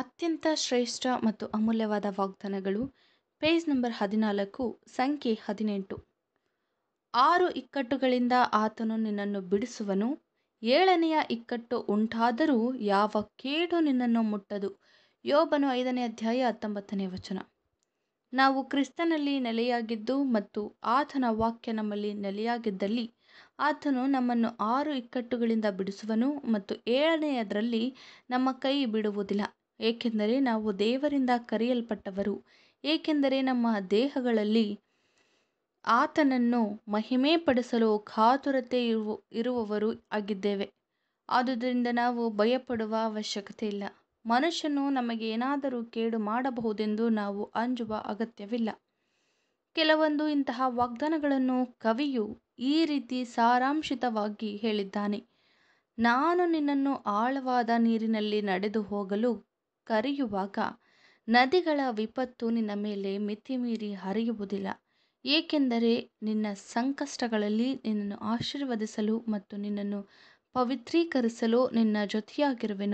ಅತ್ಯಂತ ಶ್ರೇಷ್ಠ ಮತ್ತು ಅಮೂಲ್ಯವಾದ ವಾಗ್ದಾನಗಳು ಪೇಜ್ ನಂಬರ್ ಹದಿನಾಲ್ಕು ಸಂಖ್ಯೆ ಹದಿನೆಂಟು ಆರು ಇಕ್ಕಟ್ಟುಗಳಿಂದ ಆತನು ನಿನ್ನನ್ನು ಬಿಡಿಸುವನು ಏಳನೆಯ ಇಕ್ಕಟ್ಟು ಉಂಟಾದರೂ ಯಾವ ಕೇಡು ನಿನ್ನನ್ನು ಮುಟ್ಟದು ಯೋಬನು ಐದನೇ ಅಧ್ಯಾಯ ಹತ್ತೊಂಬತ್ತನೇ ವಚನ ನಾವು ಕ್ರಿಸ್ತನಲ್ಲಿ ನೆಲೆಯಾಗಿದ್ದು ಮತ್ತು ಆತನ ವಾಕ್ಯ ನಮ್ಮಲ್ಲಿ ನೆಲೆಯಾಗಿದ್ದಲ್ಲಿ ಆತನು ನಮ್ಮನ್ನು ಆರು ಇಕ್ಕಟ್ಟುಗಳಿಂದ ಬಿಡಿಸುವನು ಮತ್ತು ಏಳನೆಯದರಲ್ಲಿ ನಮ್ಮ ಕೈ ಬಿಡುವುದಿಲ್ಲ ಏಕೆಂದರೆ ನಾವು ದೇವರಿಂದ ಕರೆಯಲ್ಪಟ್ಟವರು ಏಕೆಂದರೆ ನಮ್ಮ ದೇಹಗಳಲ್ಲಿ ಆತನನ್ನು ಮಹಿಮೆ ಪಡಿಸಲು ಕಾತುರತೆ ಇರು ಇರುವವರು ಆಗಿದ್ದೇವೆ ಆದುದರಿಂದ ನಾವು ಭಯಪಡುವ ಅವಶ್ಯಕತೆ ಇಲ್ಲ ಮನುಷ್ಯನು ನಮಗೆ ಏನಾದರೂ ಕೇಡು ಮಾಡಬಹುದೆಂದು ನಾವು ಅಂಜುವ ಅಗತ್ಯವಿಲ್ಲ ಕೆಲವೊಂದು ಇಂತಹ ವಾಗ್ದಾನಗಳನ್ನು ಕವಿಯು ಈ ರೀತಿ ಸಾರಾಂಶಿತವಾಗಿ ಹೇಳಿದ್ದಾನೆ ನಾನು ನಿನ್ನನ್ನು ಆಳವಾದ ನೀರಿನಲ್ಲಿ ನಡೆದು ಹೋಗಲು ಕರೆಯುವಾಗ ನದಿಗಳ ವಿಪತ್ತು ನಿನ್ನ ಮೇಲೆ ಮಿತಿಮೀರಿ ಹರಿಯುವುದಿಲ್ಲ ಏಕೆಂದರೆ ನಿನ್ನ ಸಂಕಷ್ಟಗಳಲ್ಲಿ ನಿನ್ನನ್ನು ಆಶೀರ್ವದಿಸಲು ಮತ್ತು ನಿನ್ನನ್ನು ಪವಿತ್ರೀಕರಿಸಲು ನಿನ್ನ ಜೊತೆಯಾಗಿರುವೆನು